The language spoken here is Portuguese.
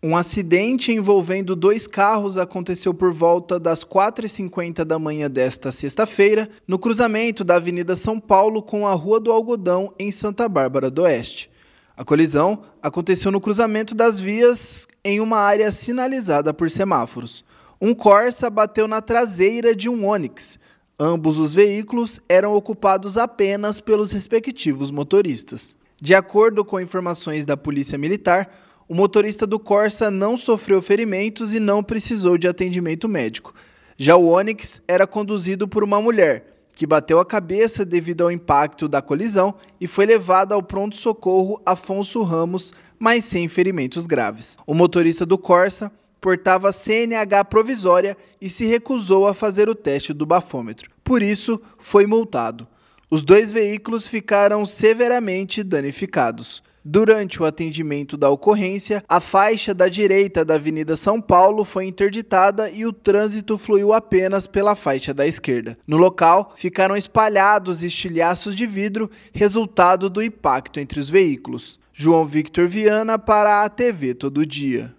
Um acidente envolvendo dois carros aconteceu por volta das 4h50 da manhã desta sexta-feira, no cruzamento da Avenida São Paulo com a Rua do Algodão, em Santa Bárbara do Oeste. A colisão aconteceu no cruzamento das vias em uma área sinalizada por semáforos. Um Corsa bateu na traseira de um Onix. Ambos os veículos eram ocupados apenas pelos respectivos motoristas. De acordo com informações da Polícia Militar, o motorista do Corsa não sofreu ferimentos e não precisou de atendimento médico. Já o Onix era conduzido por uma mulher, que bateu a cabeça devido ao impacto da colisão e foi levada ao pronto-socorro Afonso Ramos, mas sem ferimentos graves. O motorista do Corsa portava CNH provisória e se recusou a fazer o teste do bafômetro. Por isso, foi multado. Os dois veículos ficaram severamente danificados. Durante o atendimento da ocorrência, a faixa da direita da Avenida São Paulo foi interditada e o trânsito fluiu apenas pela faixa da esquerda. No local, ficaram espalhados estilhaços de vidro, resultado do impacto entre os veículos. João Victor Viana para a TV Todo Dia.